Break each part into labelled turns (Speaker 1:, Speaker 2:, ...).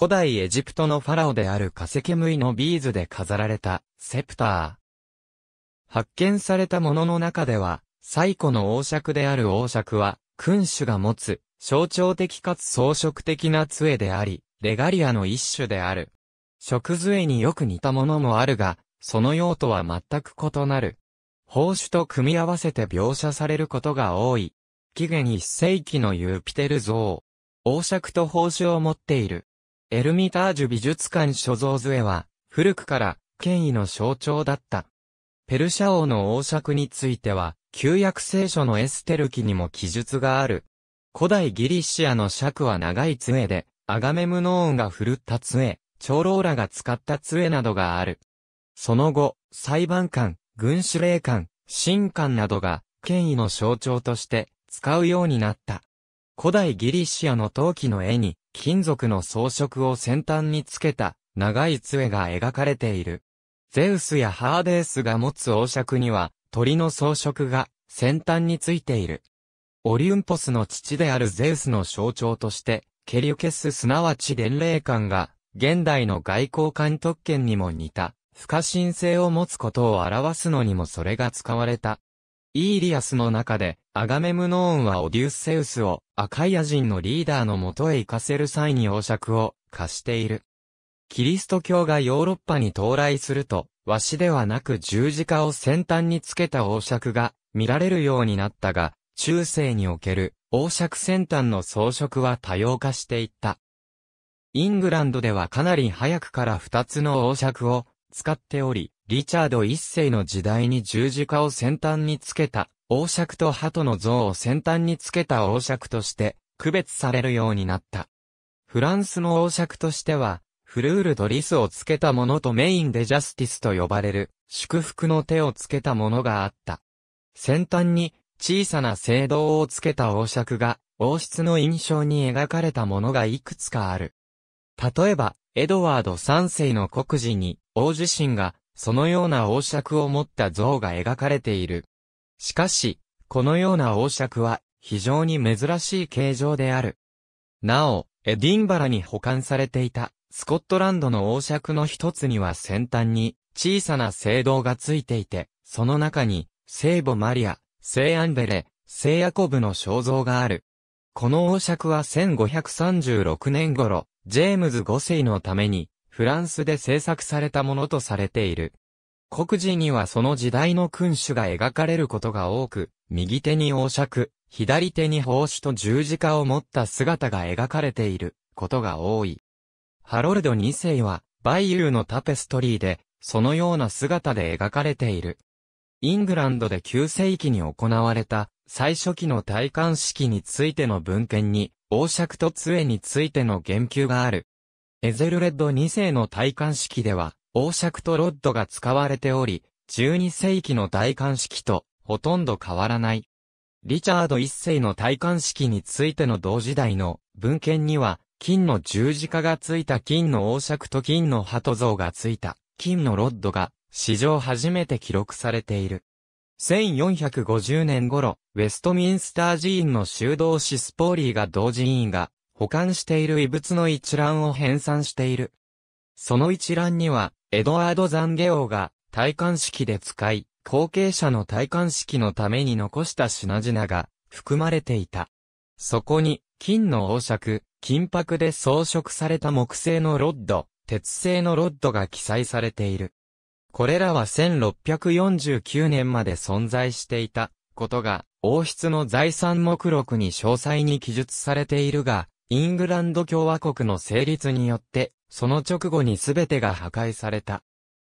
Speaker 1: 古代エジプトのファラオである化石ムイのビーズで飾られたセプター。発見されたものの中では、最古の王爵である王爵は、君主が持つ象徴的かつ装飾的な杖であり、レガリアの一種である。食杖によく似たものもあるが、その用途は全く異なる。宝珠と組み合わせて描写されることが多い。紀元1世紀のユーピテル像。王爵と宝珠を持っている。エルミタージュ美術館所蔵杖は、古くから、権威の象徴だった。ペルシャ王の王爵については、旧約聖書のエステル記にも記述がある。古代ギリシアの尺は長い杖で、アガメムノーンが振るった杖、長老らが使った杖などがある。その後、裁判官、軍司令官、神官などが、権威の象徴として、使うようになった。古代ギリシアの陶器の絵に、金属の装飾を先端につけた長い杖が描かれている。ゼウスやハーデースが持つ王爵には鳥の装飾が先端についている。オリュンポスの父であるゼウスの象徴として、ケリュケスすなわち伝令官が、現代の外交官特権にも似た、不可侵性を持つことを表すのにもそれが使われた。イーリアスの中で、アガメムノーンはオデュッセウスを、アカイア人のリーダーの元へ行かせる際に王爵を貸している。キリスト教がヨーロッパに到来すると、和紙ではなく十字架を先端につけた王爵が見られるようになったが、中世における王爵先端の装飾は多様化していった。イングランドではかなり早くから二つの王爵を使っており、リチャード一世の時代に十字架を先端につけた、王爵と鳩の像を先端につけた王爵として、区別されるようになった。フランスの王爵としては、フルールドリスをつけたものとメインでジャスティスと呼ばれる、祝福の手をつけたものがあった。先端に、小さな聖堂をつけた王爵が、王室の印象に描かれたものがいくつかある。例えば、エドワード三世の国事に、王自身が、そのような王爵を持った像が描かれている。しかし、このような王爵は非常に珍しい形状である。なお、エディンバラに保管されていたスコットランドの王爵の一つには先端に小さな聖堂がついていて、その中に聖母マリア、聖アンベレ、聖ヤコブの肖像がある。この王爵は1536年頃、ジェームズ5世のためにフランスで制作されたものとされている。国字にはその時代の君主が描かれることが多く、右手に王爵、左手に宝珠と十字架を持った姿が描かれていることが多い。ハロルド2世は、バイユーのタペストリーで、そのような姿で描かれている。イングランドで9世紀に行われた、最初期の戴冠式についての文献に、王爵と杖についての言及がある。エゼルレッド2世の戴冠式では、王爵とロッドが使われており、12世紀の戴冠式とほとんど変わらない。リチャード1世の戴冠式についての同時代の文献には、金の十字架がついた金の王爵と金の鳩像がついた金のロッドが史上初めて記録されている。1450年頃、ウェストミンスター寺院の修道士スポーリーが同時委員が保管している遺物の一覧を編纂している。その一覧には、エドワード・ザンゲオが、戴冠式で使い、後継者の戴冠式のために残した品々が、含まれていた。そこに、金の王尺、金箔で装飾された木製のロッド、鉄製のロッドが記載されている。これらは1649年まで存在していたことが、王室の財産目録に詳細に記述されているが、イングランド共和国の成立によって、その直後に全てが破壊された。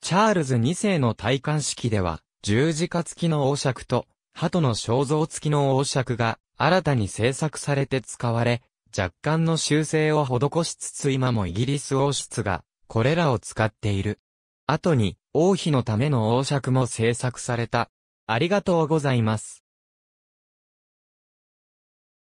Speaker 1: チャールズ2世の戴冠式では、十字架付きの王爵と、鳩の肖像付きの王爵が、新たに制作されて使われ、若干の修正を施しつつ今もイギリス王室が、これらを使っている。後に、王妃のための王爵も制作された。ありがとうございます。